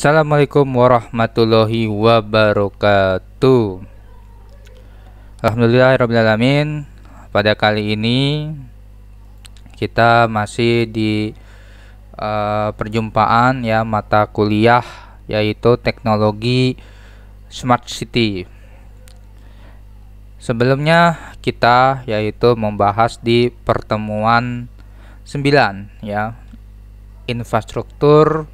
Assalamualaikum warahmatullahi wabarakatuh Alamin Pada kali ini Kita masih di uh, Perjumpaan ya Mata kuliah Yaitu teknologi Smart City Sebelumnya kita yaitu membahas di pertemuan 9 ya infrastruktur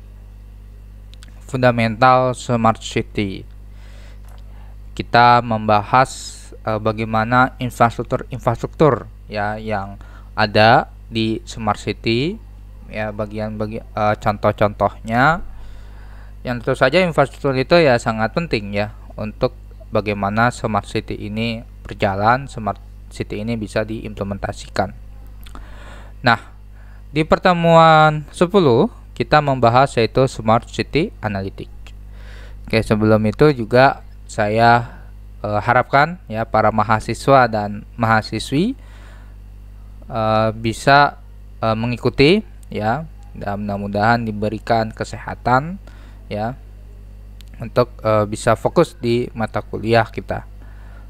fundamental smart city. Kita membahas uh, bagaimana infrastruktur-infrastruktur ya yang ada di smart city ya bagian bagi uh, contoh-contohnya yang tentu saja infrastruktur itu ya sangat penting ya untuk bagaimana smart city ini berjalan smart city ini bisa diimplementasikan nah di pertemuan 10 kita membahas yaitu Smart City Analytics. Oke, sebelum itu juga saya e, harapkan ya para mahasiswa dan mahasiswi e, bisa e, mengikuti ya dan mudah-mudahan diberikan kesehatan ya untuk e, bisa fokus di mata kuliah kita.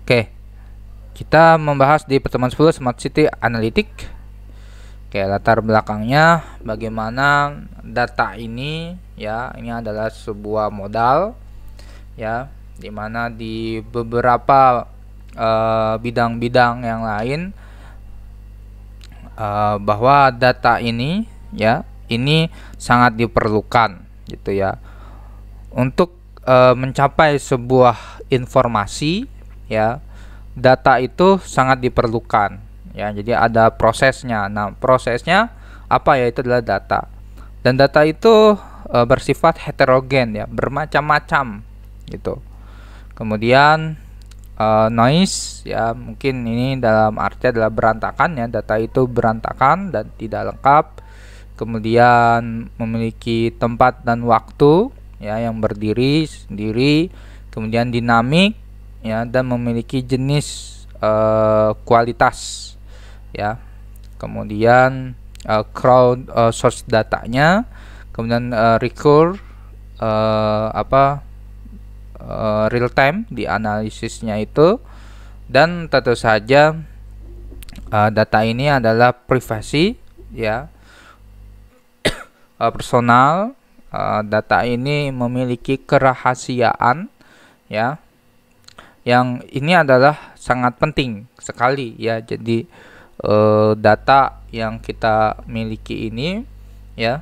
Oke. Kita membahas di pertemuan 10 Smart City Analytics Oke, latar belakangnya bagaimana data ini ya, ini adalah sebuah modal ya, dimana di beberapa eh, bidang-bidang uh, yang lain uh, bahwa data ini ya, ini sangat diperlukan gitu ya. Untuk uh, mencapai sebuah informasi ya, data itu sangat diperlukan ya jadi ada prosesnya nah prosesnya apa ya itu adalah data dan data itu e, bersifat heterogen ya bermacam-macam gitu kemudian e, noise ya mungkin ini dalam arti adalah berantakan ya data itu berantakan dan tidak lengkap kemudian memiliki tempat dan waktu ya yang berdiri sendiri kemudian dinamik ya dan memiliki jenis e, kualitas ya kemudian uh, crowd uh, source datanya kemudian uh, eh, recur uh, apa uh, real time di analisisnya itu dan tentu saja uh, data ini adalah privasi ya uh, personal uh, data ini memiliki kerahasiaan ya yang ini adalah sangat penting sekali ya jadi uh, data yang kita miliki ini ya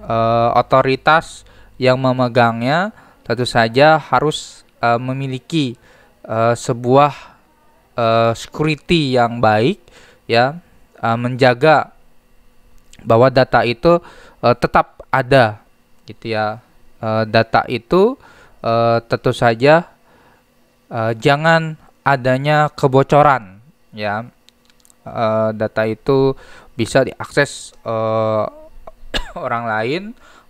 uh, otoritas yang memegangnya tentu saja harus uh, memiliki uh, sebuah uh, security yang baik ya uh, menjaga bahwa data itu uh, tetap ada gitu ya uh, data itu uh, tentu saja uh, jangan adanya kebocoran ya Eh, data itu bisa diakses uh, orang lain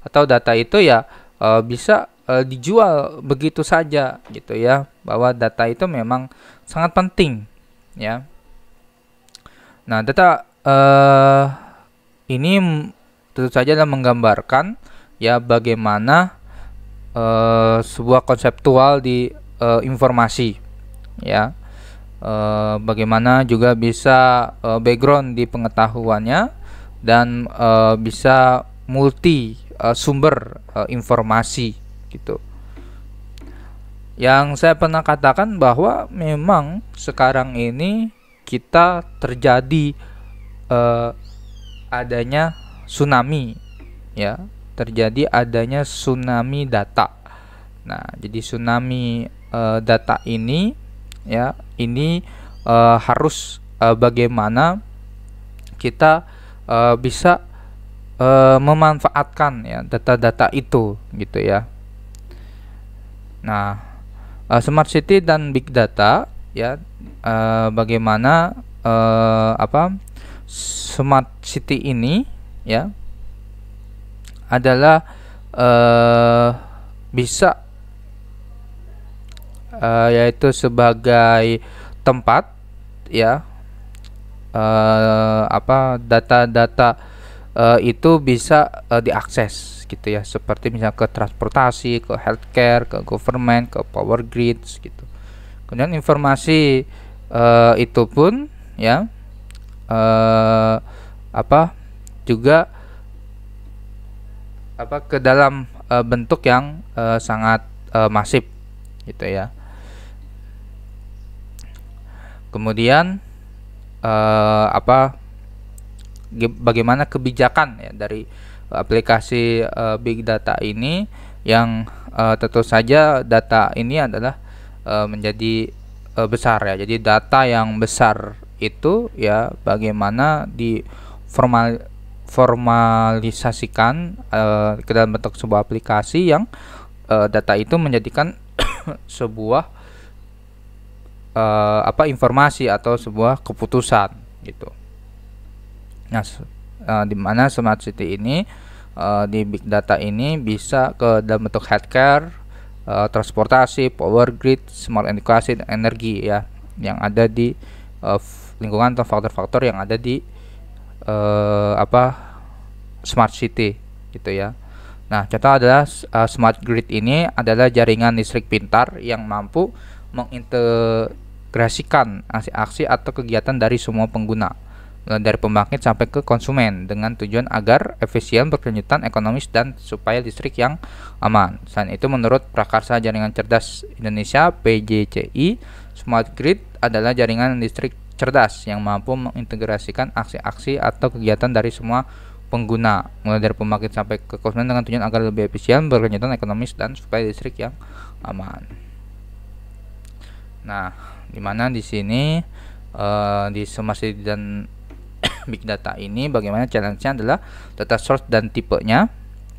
atau data itu ya uh, bisa uh, dijual begitu saja gitu ya bahwa data itu memang sangat penting ya nah data uh, ini tentu saja adalah menggambarkan ya bagaimana uh, sebuah konseptual di uh, informasi ya Eh, bagaimana juga bisa uh, background di pengetahuannya dan uh, bisa multi uh, sumber uh, informasi gitu. Yang saya pernah katakan bahwa memang sekarang ini kita terjadi uh, adanya tsunami ya, terjadi adanya tsunami data. Nah, jadi tsunami uh, data ini ya ini uh, harus uh, bagaimana kita uh, bisa uh, memanfaatkan ya data-data itu gitu ya nah uh, smart city dan big data ya uh, bagaimana uh, apa smart city ini ya adalah uh, bisa uh, yaitu sebagai tempat ya uh, apa data-data uh, itu bisa uh, diakses gitu ya seperti misalnya ke transportasi ke healthcare ke government ke power grid gitu kemudian informasi uh, itu pun ya uh, apa juga apa ke dalam uh, bentuk yang uh, sangat uh, masif gitu ya kemudian uh, apa bagaimana kebijakan ya dari aplikasi uh, big data ini yang uh, tentu saja data ini adalah uh, menjadi uh, besar ya jadi data yang besar itu ya bagaimana di formal formalisasikan uh, ke dalam bentuk sebuah aplikasi yang uh, data itu menjadikan sebuah uh, apa informasi atau sebuah keputusan gitu. Nah, uh, di mana smart city ini uh, di big data ini bisa ke dalam bentuk healthcare, uh, transportasi, power grid, smart edukasi, energi ya yang ada di uh, lingkungan atau faktor-faktor yang ada di uh, apa smart city gitu ya. Nah, contoh adalah uh, smart grid ini adalah jaringan listrik pintar yang mampu mengintegrasikan aksi-aksi atau kegiatan dari semua pengguna eh, dari pembangkit sampai ke konsumen dengan tujuan agar efisien, berkelanjutan, ekonomis dan supaya listrik yang aman. Selain itu menurut Prakarsa Jaringan Cerdas Indonesia PJCI, smart grid adalah jaringan listrik cerdas yang mampu mengintegrasikan aksi-aksi atau kegiatan dari semua pengguna mulai dari pembangkit sampai ke konsumen dengan tujuan agar lebih efisien, berkelanjutan, ekonomis dan supaya listrik yang aman. Nah, di mana di sini uh, di sumasi dan big data ini bagaimana challenge-nya adalah data source dan tipenya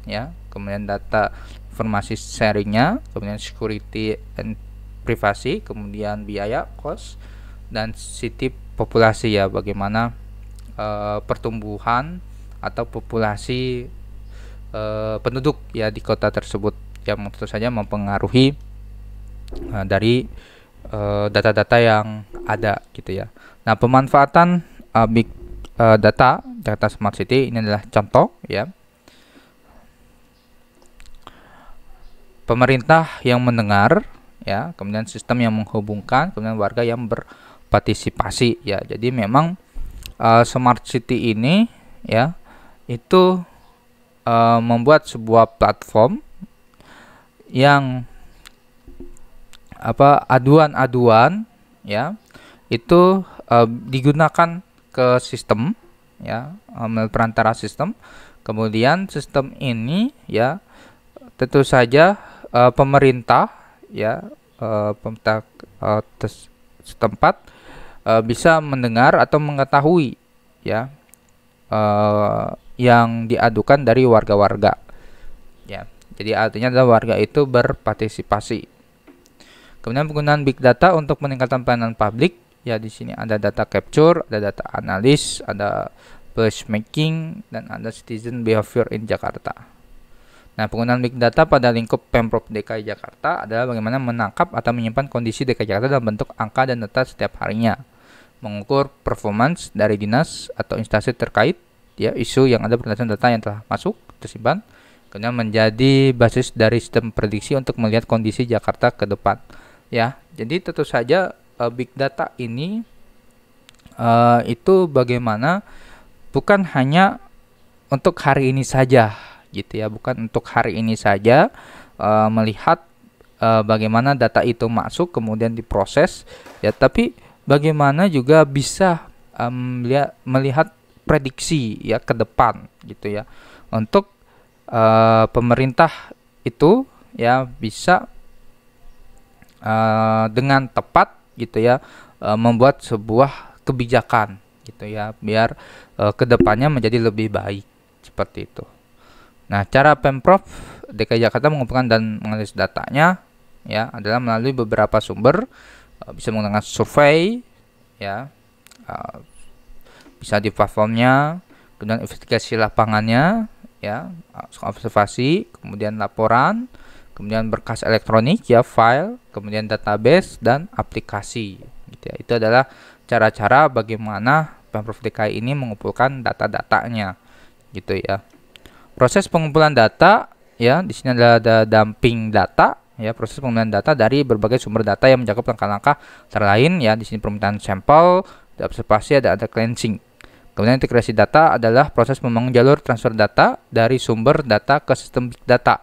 ya, kemudian data informasi sharingnya, kemudian security and privasi, kemudian biaya cost dan city populasi ya, bagaimana uh, pertumbuhan atau populasi uh, penduduk ya di kota tersebut yang tentu saja mempengaruhi uh, dari Eh, data-data uh, yang ada gitu ya. Nah, pemanfaatan uh, big uh, data data Smart City ini adalah contoh ya. Pemerintah yang mendengar ya, kemudian sistem yang menghubungkan, kemudian warga yang berpartisipasi ya. Jadi memang uh, Smart City ini ya itu uh, membuat sebuah platform yang apa aduan-aduan ya itu uh, digunakan ke sistem ya melalui perantara sistem kemudian sistem ini ya tentu saja uh, pemerintah ya uh, pemerintah uh, setempat uh, bisa mendengar atau mengetahui ya uh, yang diadukan dari warga-warga ya jadi artinya warga itu berpartisipasi Kemudian penggunaan big data untuk meningkatkan pelayanan publik, ya di sini ada data capture, ada data analis, ada push making dan ada citizen behavior in Jakarta. Nah, penggunaan big data pada lingkup Pemprov DKI Jakarta adalah bagaimana menangkap atau menyimpan kondisi DKI Jakarta dalam bentuk angka dan data setiap harinya, mengukur performance dari dinas atau instansi terkait, ya isu yang ada berdasarkan data yang telah masuk, tersimpan, kemudian menjadi basis dari sistem prediksi untuk melihat kondisi Jakarta ke depan ya jadi tentu saja uh, big data ini uh, itu bagaimana bukan hanya untuk hari ini saja gitu ya bukan untuk hari ini saja uh, melihat uh, bagaimana data itu masuk kemudian diproses ya tapi bagaimana juga bisa um, melihat prediksi ya ke depan gitu ya untuk uh, pemerintah itu ya bisa uh, dengan tepat gitu ya uh, membuat sebuah kebijakan gitu ya biar uh, kedepannya menjadi lebih baik seperti itu. Nah cara pemprov DKI Jakarta mengumpulkan dan menganalisis datanya ya adalah melalui beberapa sumber uh, bisa menggunakan survei ya uh, bisa di platformnya kemudian investigasi lapangannya ya observasi kemudian laporan kemudian berkas elektronik ya file, kemudian database dan aplikasi. Gitu ya. Itu adalah cara-cara bagaimana Pemprov DKI ini mengumpulkan data-datanya gitu ya. Proses pengumpulan data ya, di sini adalah ada dumping data ya, proses pengumpulan data dari berbagai sumber data yang mencakup langkah-langkah terlain, ya, di sini permintaan sampel, ada observasi, ada ada cleansing. Kemudian integrasi data adalah proses membangun jalur transfer data dari sumber data ke sistem data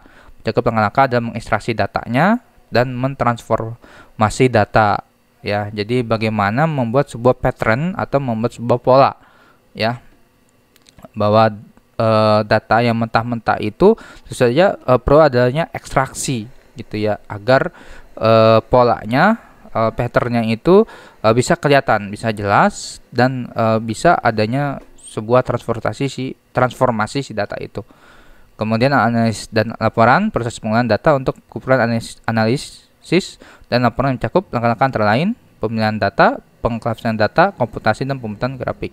Jacob Langkah adalah mengekstraksi datanya dan mentransformasi data ya. Jadi bagaimana membuat sebuah pattern atau membuat sebuah pola ya. Bahwa e, data yang mentah-mentah itu tentu saja e, eh, pro adanya ekstraksi gitu ya agar e, polanya e, patternnya itu e, bisa kelihatan, bisa jelas dan e, bisa adanya sebuah transportasi si transformasi si data itu. Kemudian analisis dan laporan, proses pengolahan data untuk kumpulan analisis, analisis dan laporan mencakup langkah-langkah antara lain pemilihan data, pengklasifikasian data, komputasi dan pemutaran grafik.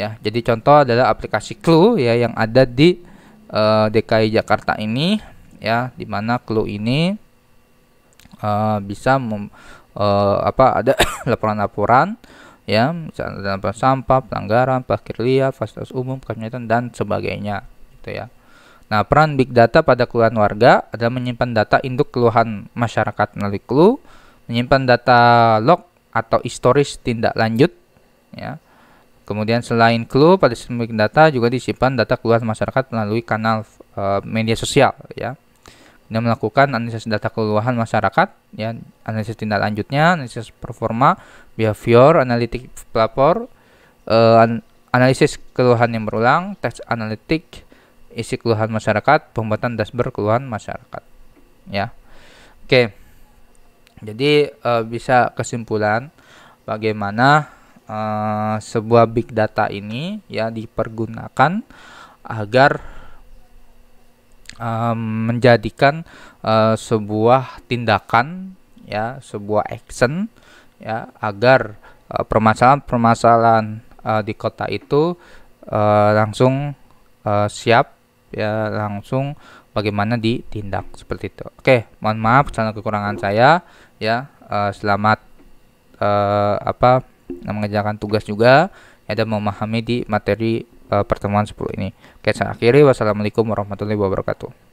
Ya, jadi contoh adalah aplikasi Clue ya yang ada di uh, eh, DKI Jakarta ini ya, di mana Clue ini uh, bisa mem, uh, apa ada laporan-laporan ya, misalnya dalam sampah, pelanggaran, parkir liar, fasilitas umum, kemacetan dan sebagainya gitu ya. Nah, peran big data pada keluhan warga adalah menyimpan data induk keluhan masyarakat melalui clue, menyimpan data log atau historis tindak lanjut, ya. Kemudian selain clue pada sistem big data juga disimpan data keluhan masyarakat melalui kanal uh, media sosial, ya. Kemudian melakukan analisis data keluhan masyarakat, ya, analisis tindak lanjutnya, analisis performa, behavior, analitik pelapor, uh, analisis keluhan yang berulang, teks analitik, isi keluhan masyarakat, pembuatan dashboard keluhan masyarakat. Ya. Oke. Jadi e, bisa kesimpulan bagaimana e, sebuah big data ini ya dipergunakan agar e, menjadikan e, sebuah tindakan ya, sebuah action ya agar permasalahan-permasalahan e, di kota itu e, langsung uh, siap ya langsung bagaimana ditindak seperti itu. Oke, mohon maaf karena kekurangan saya ya. Uh, selamat uh, apa mengerjakan tugas juga ya, dan memahami di materi uh, pertemuan 10 ini. Oke, saya akhiri. Wassalamualaikum warahmatullahi wabarakatuh.